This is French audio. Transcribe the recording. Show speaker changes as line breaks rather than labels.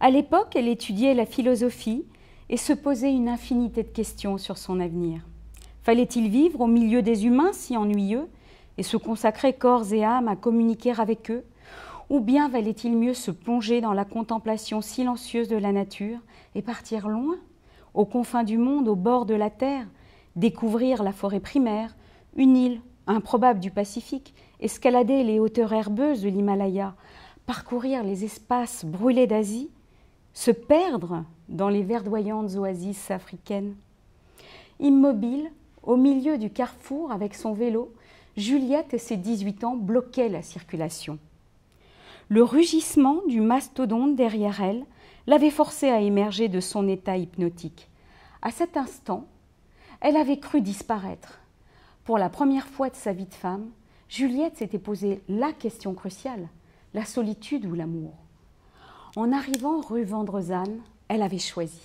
À l'époque, elle étudiait la philosophie et se posait une infinité de questions sur son avenir. Fallait-il vivre au milieu des humains si ennuyeux et se consacrer corps et âme à communiquer avec eux Ou bien valait-il mieux se plonger dans la contemplation silencieuse de la nature et partir loin, aux confins du monde, au bord de la terre, découvrir la forêt primaire, une île improbable du Pacifique, escalader les hauteurs herbeuses de l'Himalaya, parcourir les espaces brûlés d'Asie, se perdre dans les verdoyantes oasis africaines. Immobile, au milieu du carrefour avec son vélo, Juliette et ses 18 ans bloquaient la circulation. Le rugissement du mastodonte derrière elle l'avait forcé à émerger de son état hypnotique. À cet instant, elle avait cru disparaître. Pour la première fois de sa vie de femme, Juliette s'était posée la question cruciale, la solitude ou l'amour. En arrivant rue Vendrezanne, elle avait choisi.